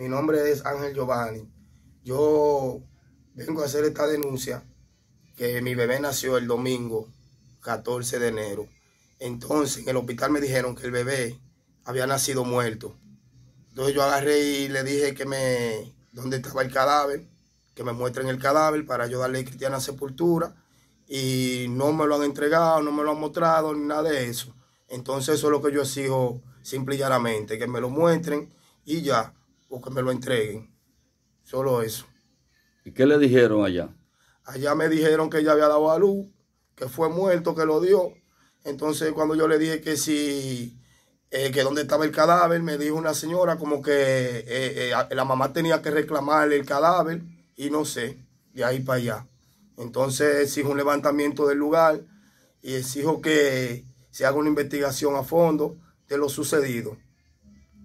Mi nombre es Ángel Giovanni. Yo vengo a hacer esta denuncia que mi bebé nació el domingo 14 de enero. Entonces en el hospital me dijeron que el bebé había nacido muerto. Entonces yo agarré y le dije que me, dónde estaba el cadáver, que me muestren el cadáver para yo darle cristiana sepultura. Y no me lo han entregado, no me lo han mostrado, ni nada de eso. Entonces eso es lo que yo exijo simple y llanamente, que me lo muestren y ya que me lo entreguen. Solo eso. ¿Y qué le dijeron allá? Allá me dijeron que ella había dado a luz, que fue muerto, que lo dio. Entonces cuando yo le dije que si, eh, que dónde estaba el cadáver, me dijo una señora como que eh, eh, la mamá tenía que reclamar el cadáver y no sé, de ahí para allá. Entonces exijo un levantamiento del lugar y exijo que se haga una investigación a fondo de lo sucedido.